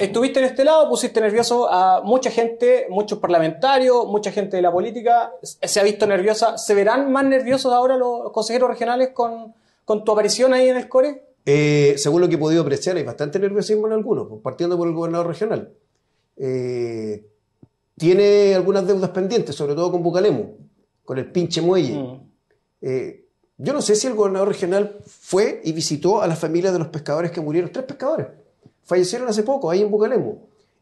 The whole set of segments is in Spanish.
Estuviste en este lado, pusiste nervioso a mucha gente, muchos parlamentarios, mucha gente de la política, se ha visto nerviosa. ¿Se verán más nerviosos ahora los consejeros regionales con, tu aparición ahí en el core? Eh, según lo que he podido apreciar, hay bastante nerviosismo en algunos, pues, partiendo por el gobernador regional. Eh, tiene algunas deudas pendientes, sobre todo con Bucalemu, con el pinche muelle. Mm. Eh, yo no sé si el gobernador regional fue y visitó a las familias de los pescadores que murieron, tres pescadores fallecieron hace poco, ahí en Bucalemu.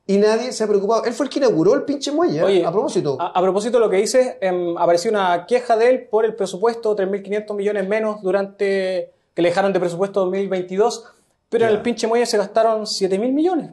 Y nadie se ha preocupado. Él fue el que inauguró el pinche muelle, ¿eh? a propósito. A, propósito de lo que dice, em, apareció una queja de él por el presupuesto, 3.500 millones menos durante que le dejaron de presupuesto 2022, pero en el pinche muelle se gastaron 7.000 millones.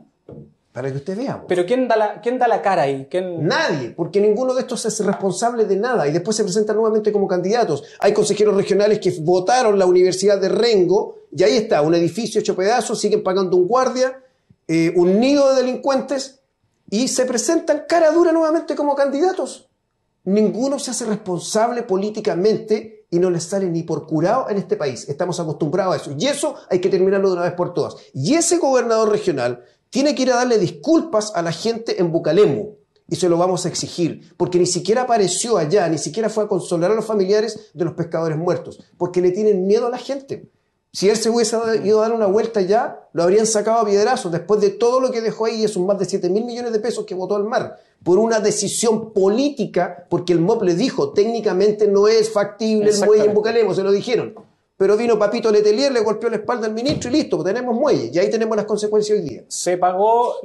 Para que usted vea. Pero ¿quién da, la, ¿quién da la cara ahí? Nadie, porque ninguno de estos es responsable de nada y después se presentan nuevamente como candidatos. Hay consejeros regionales que votaron la Universidad de Rengo y ahí está, un edificio hecho pedazos, siguen pagando un guardia eh, un nido de delincuentes y se presentan cara dura nuevamente como candidatos. Ninguno se hace responsable políticamente y no les sale ni por curado en este país. Estamos acostumbrados a eso. Y eso hay que terminarlo de una vez por todas. Y ese gobernador regional tiene que ir a darle disculpas a la gente en Bucalemu. Y se lo vamos a exigir, porque ni siquiera apareció allá, ni siquiera fue a consolar a los familiares de los pescadores muertos, porque le tienen miedo a la gente. Si él se hubiese ido a dar una vuelta ya, lo habrían sacado a piedrazos después de todo lo que dejó ahí, esos más de 7 mil millones de pesos que votó al mar, por una decisión política, porque el MOP le dijo, técnicamente no es factible el muelle en Bucalemo, se lo dijeron. Pero vino Papito Letelier, le golpeó la espalda al ministro y listo, pues tenemos muelle. Y ahí tenemos las consecuencias hoy día. Se pagó...